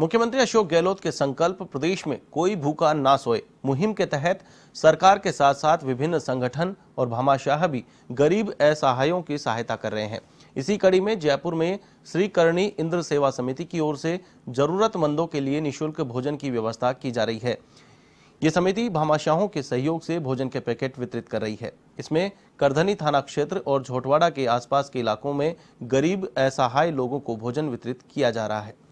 मुख्यमंत्री अशोक गहलोत के संकल्प प्रदेश में कोई भूखा ना सोए मुहिम के तहत सरकार के साथ साथ विभिन्न संगठन और भामाशाह भी गरीब असहायों की सहायता कर रहे हैं इसी कड़ी में जयपुर में श्री करणी इंद्र सेवा समिति की ओर से जरूरतमंदों के लिए निशुल्क भोजन की व्यवस्था की जा रही है ये समिति भामाशाहों के सहयोग से भोजन के पैकेट वितरित कर रही है इसमें करधनी थाना क्षेत्र और झोटवाड़ा के आसपास के इलाकों में गरीब असहाय लोगों को भोजन वितरित किया जा रहा है